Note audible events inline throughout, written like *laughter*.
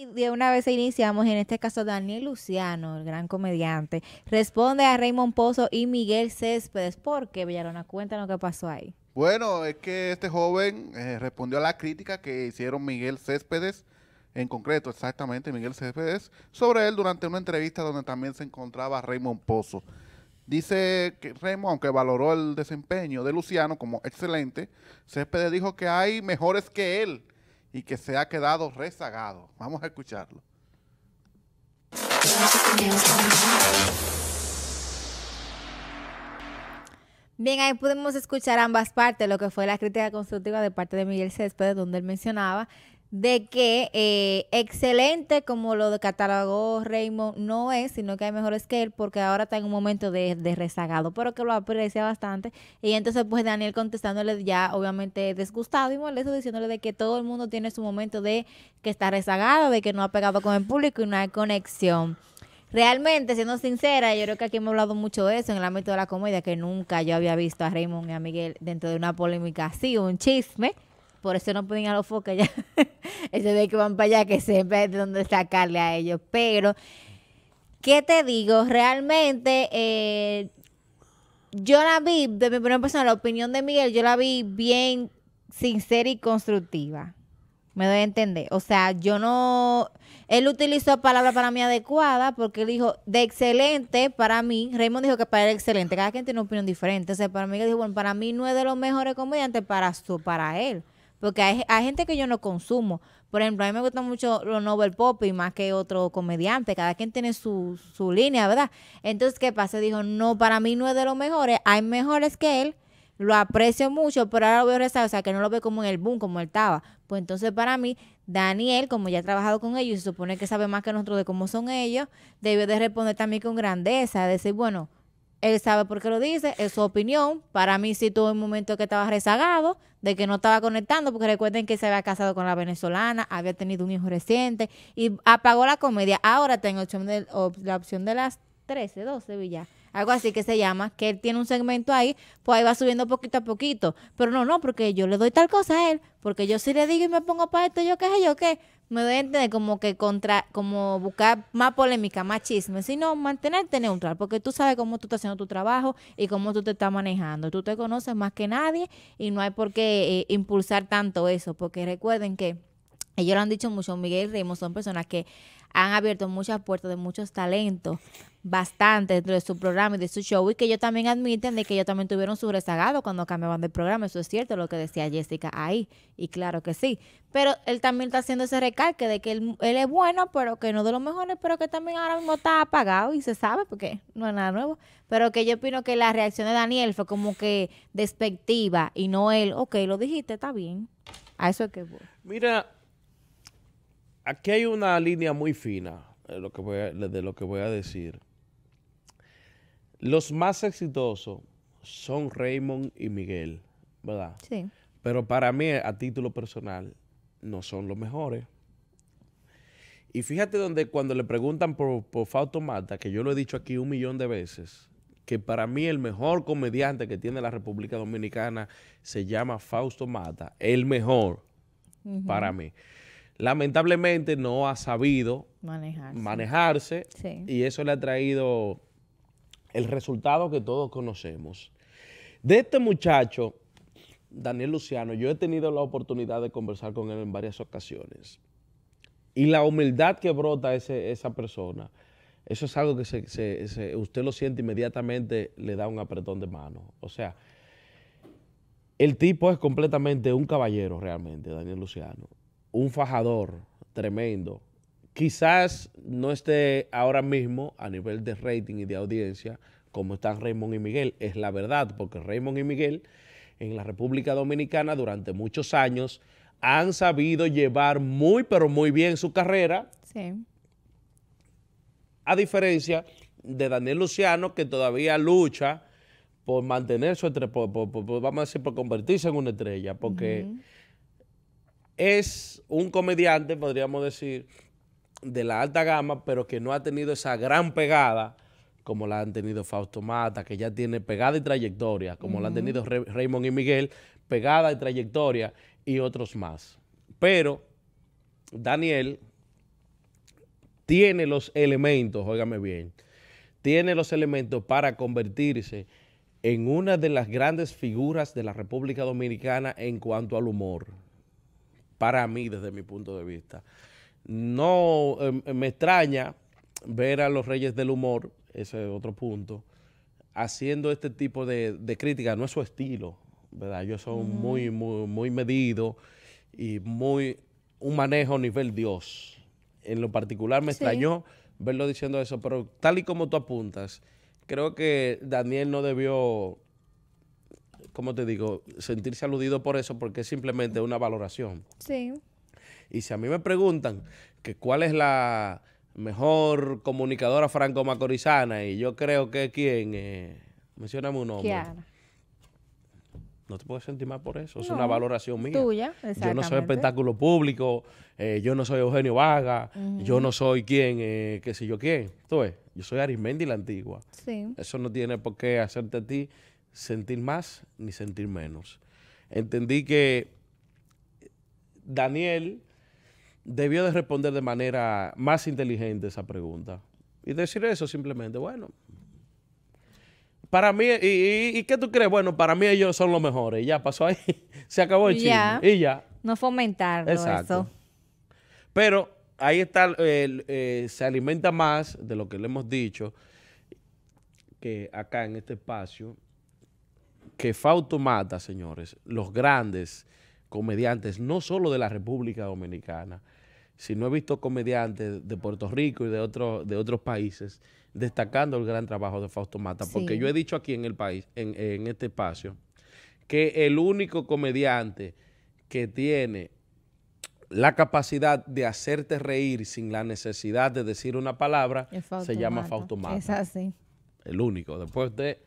Y de una vez iniciamos, en este caso Daniel Luciano, el gran comediante, responde a Raymond Pozo y Miguel Céspedes. ¿Por qué, Villarona? Cuéntanos qué pasó ahí. Bueno, es que este joven eh, respondió a la crítica que hicieron Miguel Céspedes, en concreto, exactamente Miguel Céspedes, sobre él durante una entrevista donde también se encontraba Raymond Pozo. Dice que Raymond, aunque valoró el desempeño de Luciano como excelente, Céspedes dijo que hay mejores que él y que se ha quedado rezagado. Vamos a escucharlo. Bien, ahí pudimos escuchar ambas partes, lo que fue la crítica constructiva de parte de Miguel Céspedes, donde él mencionaba de que eh, excelente como lo de catálogo Raymond no es, sino que hay mejores que él porque ahora está en un momento de, rezagado, pero que lo aprecia bastante. Y entonces pues Daniel contestándole ya obviamente disgustado y molesto, diciéndole de que todo el mundo tiene su momento de que está rezagado, de que no ha pegado con el público y no hay conexión. Realmente, siendo sincera, yo creo que aquí hemos hablado mucho de eso en el ámbito de la comedia, que nunca yo había visto a Raymond y a Miguel dentro de una polémica así, un chisme. Por eso no pueden ir a los focos ya. *laughs* eso de que van para allá, que siempre hay de dónde sacarle a ellos. Pero, ¿qué te digo? Realmente, eh, yo la vi, de mi primera persona, la opinión de Miguel, yo la vi bien sincera y constructiva. Me doy a entender. O sea, yo no. Él utilizó palabras para mí adecuadas porque él dijo de excelente para mí. Raymond dijo que para él excelente. Cada quien tiene una opinión diferente. O sea, para mí, él dijo, bueno, para mí no es de los mejores comediantes para, su, para él. Porque hay, gente que yo no consumo. Por ejemplo, a mí me gusta mucho los Nobel Pop y más que otro comediante. Cada quien tiene su, su línea, ¿verdad? Entonces, ¿qué pasa? Dijo, no, para mí no es de los mejores. Hay mejores que él. Lo aprecio mucho, pero ahora lo veo rezar, O sea, que no lo veo como en el boom, como él estaba. Pues entonces, para mí, Daniel, como ya ha trabajado con ellos y se supone que sabe más que nosotros de cómo son ellos, debe de responder también con grandeza. Decir, bueno, él sabe por qué lo dice, es su opinión. Para mí sí tuvo un momento que estaba rezagado, de que no estaba conectando, porque recuerden que se había casado con la venezolana, había tenido un hijo reciente y apagó la comedia. Ahora tengo la opción de las 13, 12 villas algo así que se llama, que él tiene un segmento ahí, pues ahí va subiendo poquito a poquito. Pero no, no, porque yo le doy tal cosa a él, porque yo si le digo y me pongo para esto, yo qué sé yo qué, me doy a entender como que contra, como buscar más polémica, más chisme, sino mantenerte neutral, porque tú sabes cómo tú estás haciendo tu trabajo y cómo tú te estás manejando. Tú te conoces más que nadie y no hay por qué eh, impulsar tanto eso, porque recuerden que ellos lo han dicho mucho, Miguel y son personas que han abierto muchas puertas de muchos talentos, bastante dentro de su programa y de su show, y que ellos también admiten de que ellos también tuvieron su rezagado cuando cambiaban de programa, eso es cierto, lo que decía Jessica ahí, y claro que sí, pero él también está haciendo ese recalque de que él, es bueno, pero que no de los mejores, pero que también ahora mismo está apagado y se sabe, porque no es nada nuevo, pero que yo opino que la reacción de Daniel fue como que despectiva, y no él, ok, lo dijiste, está bien, a eso es que Mira, aquí hay una línea muy fina de lo que voy a, decir. Los más exitosos son Raymond y Miguel, ¿verdad? Sí. Pero para mí, a título personal, no son los mejores. Y fíjate donde cuando le preguntan por, Fausto Mata, que yo lo he dicho aquí un millón de veces, que para mí el mejor comediante que tiene la República Dominicana se llama Fausto Mata, el mejor para mí lamentablemente no ha sabido manejarse, y eso le ha traído el resultado que todos conocemos. De este muchacho, Daniel Luciano, yo he tenido la oportunidad de conversar con él en varias ocasiones y la humildad que brota ese, esa persona, eso es algo que usted lo siente inmediatamente, le da un apretón de mano. O sea, el tipo es completamente un caballero realmente, Daniel Luciano un fajador tremendo. Quizás no esté ahora mismo a nivel de rating y de audiencia como están Raymond y Miguel. Es la verdad, porque Raymond y Miguel en la República Dominicana durante muchos años han sabido llevar muy, pero muy bien su carrera. Sí. A diferencia de Daniel Luciano, que todavía lucha por mantener su estrella, vamos a decir, por convertirse en una estrella, porque es un comediante, podríamos decir, de la alta gama, pero que no ha tenido esa gran pegada como la han tenido Fausto Mata, que ya tiene pegada y trayectoria, como la han tenido Raymond y Miguel, pegada y trayectoria, y otros más. Pero Daniel tiene los elementos, óigame bien, tiene los elementos para convertirse en una de las grandes figuras de la República Dominicana en cuanto al humor para mí desde mi punto de vista. No em, em, me extraña ver a los Reyes del Humor, ese es otro punto, haciendo este tipo de, crítica, no es su estilo, ¿verdad? Yo soy muy, muy, y muy un manejo a nivel Dios. En lo particular me extrañó verlo diciendo eso, pero tal y como tú apuntas, creo que Daniel no debió ¿cómo te digo? Sentirse aludido por eso porque es simplemente una valoración. Sí. Y si a mí me preguntan que cuál es la mejor comunicadora franco-macorizana y yo creo que quien, eh, mencioname un nombre. No te puedes sentir mal por eso. Es una valoración mía. Tuya, Yo no soy espectáculo público, eh, yo no soy Eugenio Vaga, yo no soy quien, eh, qué sé yo quién. Tú ves, yo soy Arismendi la antigua. Sí. Eso no tiene por qué hacerte a ti sentir más ni sentir menos. Entendí que Daniel debió de responder de manera más inteligente esa pregunta. Y decir eso simplemente, bueno, para mí, y, qué tú crees? Bueno, para mí ellos son los mejores. Ya pasó ahí, *laughs* se acabó el chisme. y ya. No fomentar Eso. Pero ahí está, eh, se alimenta más de lo que le hemos dicho que acá en este espacio que Fausto Mata, señores, los grandes comediantes, no solo de la República Dominicana, sino he visto comediantes de Puerto Rico y de, otros de otros países destacando el gran trabajo de Fausto Mata, porque yo he dicho aquí en el país, en, en este espacio, que el único comediante que tiene la capacidad de hacerte reír sin la necesidad de decir una palabra se llama Fausto Mata. Es así. El único. Después de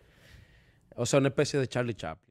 o sea, una especie de Charlie Chaplin.